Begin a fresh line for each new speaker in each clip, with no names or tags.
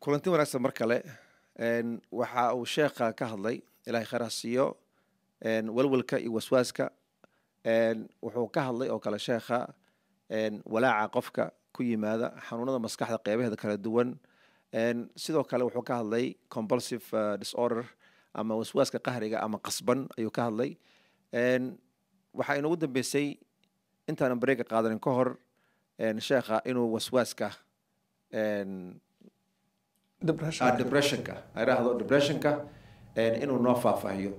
kulanti wanaagsan mar kale waxa uu sheekha ka hadlay ilahay khayraha siiyo walwalka iyo waswaaska wuxuu ka hadlay oo kale sheekha walaaca qofka ku yimaada xanuunada maskaxda qeybaheeda kala duwan sidoo kale wuxuu ka hadlay compulsive disorder ama waswaaska qahriga ama qasban ayuu ka hadlay waxaa inoogu dambeysay intaanan bareega qaadanin ka hor sheekha inuu waswaaska
depressionka ah, ay dhahdo depressionka inuu noo
faahfaahiyo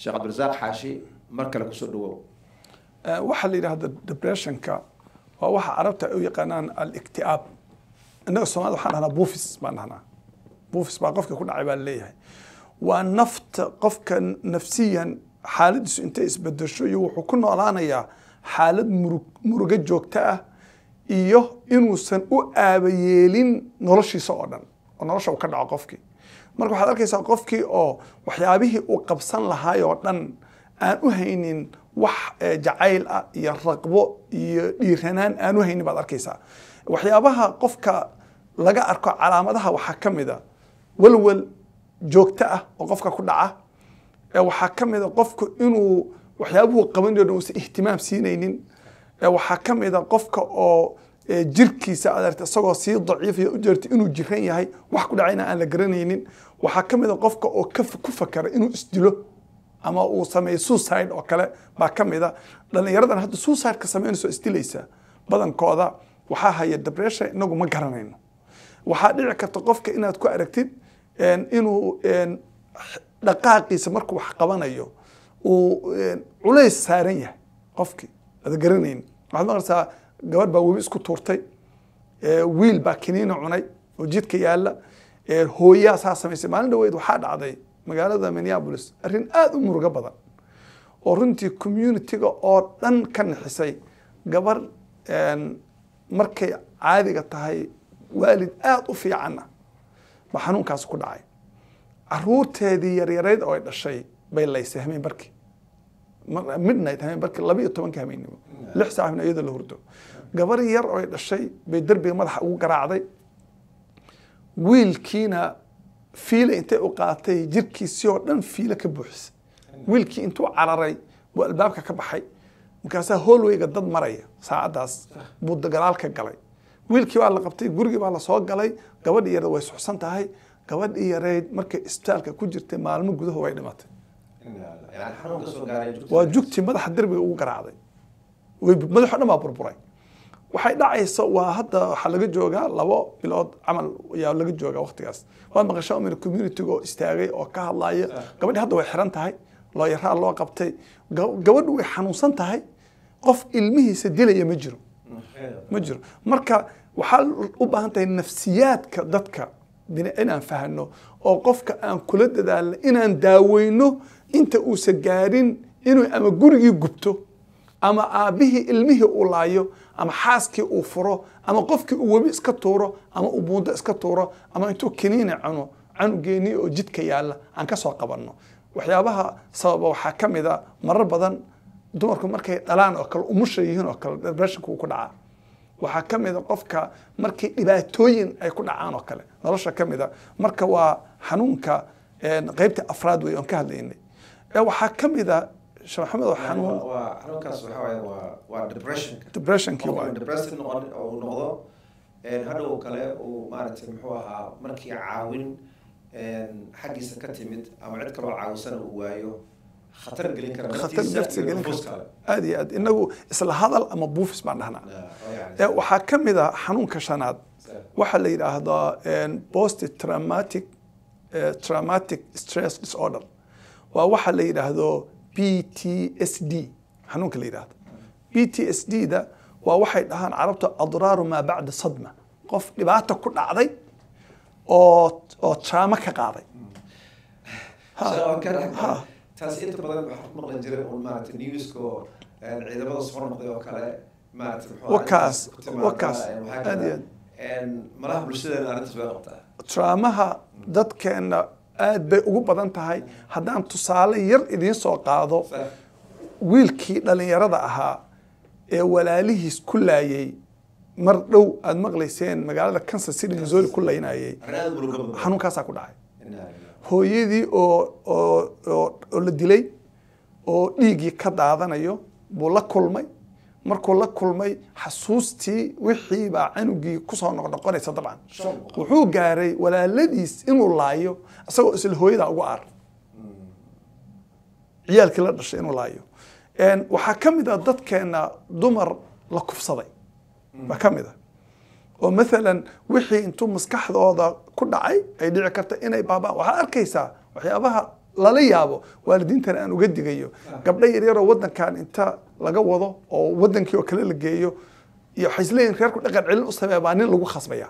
sheekh cabdirasaaq xaashi mar kale kusoo dhawow eh, waxaa la yidhaahda
depressionka waa waxa carabta ay u yaqaanaan alikti'aab innaga soomaalida waxaan dhahnaa buufis baan dhahnaa buufis baa qofka ku dhacay baa leeyahay waa nafta qofka nafsiyan xaaladiisu intay isbedesho iyo wuxuu ku noolaanayaa xaalad murug murugo joogto ah iyo inuusan u aabayeelin noloshiisa oo dhan nolosha uu ka dhaco qofkii marka waxaad arkaysaa qofkii oo waxyaabihii uu qabsan lahaayoo dhan aan u haynin wax eh, jacayl ah iyo raqbo iyo dhiiranaan aan u haynin baad arkaysaa waxyaabaha qofka laga arko calaamadaha waxaa ka mid a walwal joogto ah oo qofka ku dhaca waxaa ka mid a qofku inuu waxyaabuhu qabanyo dhan uusan ihtimaam siinaynin waxaa ka mid a qofka oo jirkiisa aad aragta isagoo sii daciifaya u jeertay inuu jiran yahay wax ku dhacayna aan la garanaynin waxaa ka mid a ah qofka oo ku fakara inuu isdilo ama uu sameeyo suicide oo kale baa ka mid a ah. dhalinyaradan hadda suicide-ka sameynayso isdilaysaa badankooda waxaa haya dabreesha inagu ma garanayno waxaa dhici karta qofka inaad ku aragtid inuu dhaqaaqiisa markuu wax qabanayo uu culays saaran yahay qofkii aada garanaynin waxaad maqlaysaa gabadh baa webi isku tuurtay wiil baa kiniina cunay oo jidka yaala hooyaa saa samaysay maalin dhaweyd waxaa dhacday magaalada minneabolis arrin aada u murugo badan oo runtii communitiga oo dhan ka nixisay gabar markay caadiga tahay waalid aada u fiicanna ba xanuunkaas ku dhacay caruurteedii yaryarayd oo ay dhashay bay laysay hameen barki midnight hameen barkii laba iyo tobanka hameennimo hmm. lix saax in iyadoo la hurdo gabar yar oo dhashay bay derbiga madaxa ugu garaacday wiilkiina fiila intay u qaatay jirkiisii oo dhan fiila ka buuxisay wiilkii intuu cararay buu albaabka ka baxay markaasaa holweyga dad maraya saacaddaas buu gadaal ka galay wiilkii baa la qabtay gurigii baa lasoo galay gabadhii yareed way suxsan tahay gabadhii yareed markay isbitaalka ku jirtay maalmo gudaho way dhimatay waa jugti madaxa derbiga ugu garaacday madaxo dhan baa burburay waxay dhacayso waa hadda waxaa laga joogaa labo bilood camal ayaa laga joogaa waktigaas waad maqashaa umir communitiga oo istaagay oo ka hadlaya gabadhi hadda way xiran tahay looyaraa loo qabtay gabadhu way xanuunsan tahay qof ilmihiisa dilaya ma jiro ma jiro marka waxaa u baahan tahay nafsiyaadka dadka inaan fahno oo qofka aan kula dadaalno inaan daaweyno inta uusa gaarin inuu ama gurigii gubto ama aabbihii ilmihii u laayo ama xaaskii uu furo ama qofkii uu webi iska tuuro ama uu buundo iska tuuro ama intuu kiniina cuno canugeeni oo jidka yaalla aan ka soo qabanno waxyaabaha sababa waxaa ka mid a marar badan dumarku markay dhalaan oo kale umusha yihiin oo kale derbeshanku ku dhacaa waxaa ka mid a qofka markii dhibaatooyin ay ku dhacaan oo kale nolosha ka mid a marka waa xanuunka qaybta afraad wey oon ka hadlaynay waxaa ka mid a sheekh maxamed oo xanuun
waa xanuunkaas waxa waaye waa waa depressionka depressionkii waa depressive noqon uu noqdo hadhow kale uu maaragtay muxuu ahaa markii caawin xaggiisa ka timid ama cid kaloo caawisana uu waayo khatar gelin kara khatar naftiisa gelin karta
aad iyo aad inagu isla hadal ama buufis baan
dhahnaa
waxaa ka mid ah xanuunka shanaad waxaa la yidhaahdaa post traumatic eh, traumatic stress disorder waa waxa la yidhaahdo PTSD حنوك اللي يراد PTSD ده هو واحد هان عربته أضرار ما بعد صدمة قف لبعته كل عضي أو أو تراما كقاضي ها ها
ها تاس انت بدل بحط مره جرب اقول مات نيوسكو اذا بدل صفر نقضي وكاله مات وكاس وكاس وكاس ان مراه بلشتين انا تسبب
تراما ها ضد كان aada bay ugu badan tahay haddaan tusaale yar idiin soo qaado wiilkii dhalinyarada ahaa ee walaalihiis ku laayay mar dhow aad maqlayseen magaalada kansas city missouri ku laynayay xanuunkaasaa ku dhacay hooyadii oo oo oo la dilay oo dhiiggii ka daadanayo buu la kulmay markuu la kulmay xasuustii wixii baa canugii kusoo noqnoqonaysa dabcan wuxuu gaaray walaaladiis inuu laayo isagoo isla hooyadaa uga aar hmm. ciyaalkii la dhashay inuu laayo waxaa ka mid a ah dadkeena dumar la kufsaday baa hmm. ka mid a ah. oo maalan wixii intuu maskaxdooda ku dhacay ay dhici karta inay baabaan waxaa arkaysaa waxyaabaha lala yaabo waalidiintan aan uga digayo ah. gabdho yaryaroo wadankan inta laga wado oo wadankii oo kale la geeyo iyo waxay isleeyihin reerku dhaqan celin u sameeya baa nin lagu khasbaya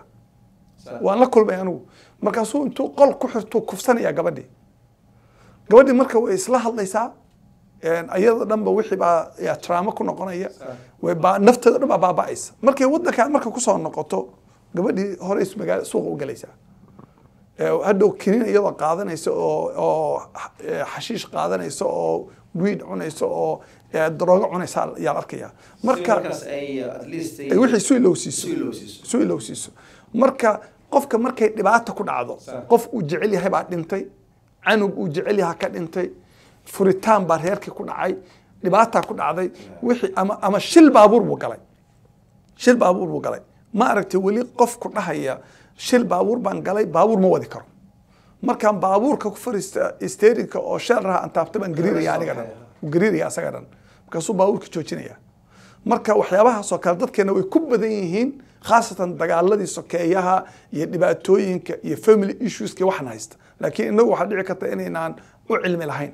waan la kulmay anugu markaasuu intuu qol ku xirtuu kufsanaya gabadhii gabadhii marka way isla hadlaysaa ayada dhanba wixii baa traamo ku noqonaya nafteeda dhan baa baaba'aysa markay wadankan marka kusoo noqoto gabadhii hore magaa suuqa u galaysaa hadhow kenin iyadoo qaadanaysa oo xashiish qaadanaysa oo wiid cunaysa oo daroogo cunaysa yaal arkaya marka uh,
wixii
suilowsiiso suilowsiiso marka qofka markay dhibaata ku dhacdo qof uu jecel yahay baa dhintay canug uu jecel yaha ka dhintay furitaan baa reerkii ku dhacay dhibaataa ku dhacday wixii ama ama shil baabuur buu galay shil baabuur buu galay ma aragtay weli qof ku dhahaya shil baabuur baan galay baabuur ma wadi karo markaan baabuurka ku fariista sterinka oo sheer aan taabta baan gariiraya aniga dhan gariiraya asaga dhan markaasuu baabuurka joojinaya marka waxyaabahaasoo kale dadkeena way ku badan yihiin khaasatan dagaaladii sokeeyaha iyo dhibaatooyinka iyo family issueska waxaan haysta laakiin inagu waxaa dhici karta inaynaan u cilmi lahayn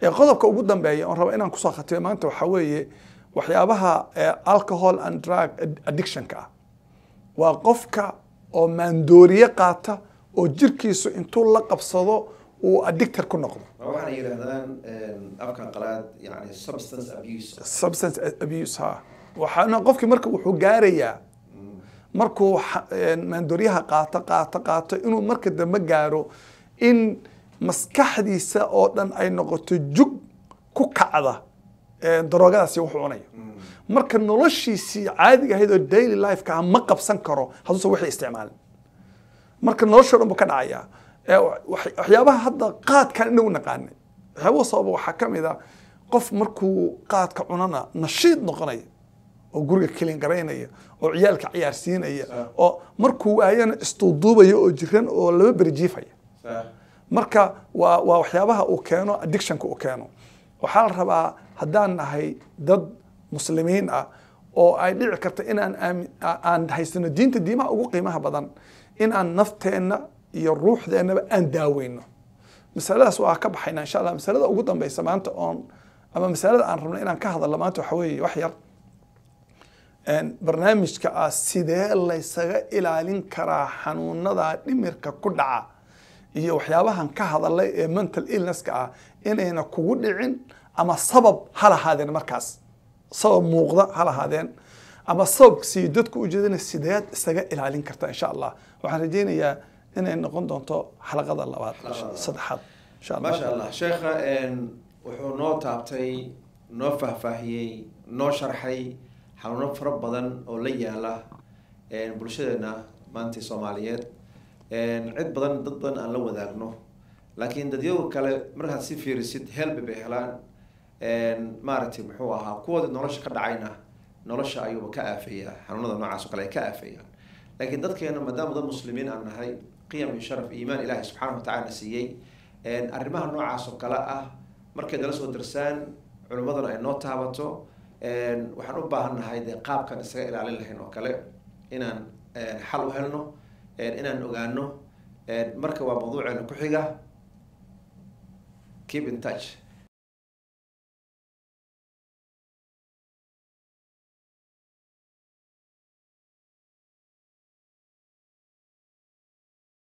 qodobka ugu dambeeya oon raba inaan kusoo khatiyo maanta waxaa weeye waxyaabaha alcohol and drug addictionka ah waa qofka oo maandooriye qaata oo jirkiisu intuu la qabsado uu addictor ku noqdo
waxaana yidhahdaan afka qalaad yani
substance abuse ha waxaana qofkii marka wuxuu gaarayaa markuu maandooriyaha qaato qaato qaato inuu marka dambe gaaro in maskaxdiisa oo dhan ay noqoto jug ku kacda daroogadaasi wuxuu cunayo marka noloshiisii caadiga ahayd oo daily lifeka ah ma qabsan karo haduusan wixii isticmaalin marka noloshoo dhan buu ka dhacayaa waxyaabaha hadda qaadkan inagu naqaana waxyaabahu sababa waxaa ka mid a ah qof markuu qaadka cunana nashiid noqonaya oo guriga kelin garaynaya oo ciyaalka ciyaarsiinaya oo markuu waayana istuuduubaya oo jiran oo laba berjiifaya marka waa waa waxyaabaha uu keeno addictionka uu keeno waxaa la rabaa haddaan nahay dad muslimiin ah oo ay dhici karta inaan aan haysano diinta diimaha ugu qiimaha badan inaan aan nafteenna iyo ruuxdeennaba aan daaweyno masaladaas waa ka baxayna insha allah masalada ugu dambeysa maanta oon ama masalada aan rabno inaan ka hadalno maanta waxa weeye wax yar barnaamijka ah sidee laysaga ilaalin karaa xanuunada dhimirka ku dhaca iyo waxyaabahan ka hadalay ee mental illnesska ah inayna kugu dhicin ama sabab ha lahaadeen markaas sabab muuqda ha lahaadeen ama sababkii dadku ujeedana sideed isaga ilaalin kartaa insha allah waxaan rajeynayaa inay noqon doonto xalaqada labaad saddexaad maasha allah
sheekha wuxuu noo taabtay noo fahfaahiyey noo sharxay xanuuno fara badan oo la yaala bulshadeena maanta soomaaliyeed cid badan dad badan aan la wadaagno laakiin dadyagu kale markaad si fiirisid helba bay helaan maaragtay muxuu ahaa kuwoodii nolosha ka dhacayna nolosha ayuuba ka aafeeyaa xanuunada noocaas oo kale ay ka aafeeyaan laakiin dadkeena maadaama dad muslimiin aan nahay qiyam iyo sharaf iimaan ilaahay subxaana wa tacala siiyey arrimaha noocaas oo kale ah markay nala soo darsaan culimmadana ay noo taabato waxaan u baahan nahay dee qaabkan isaga ilaalin lahayn oo kale inaan xal u helno inaan ogaano marka waa mawduuceena ku xiga keep in touch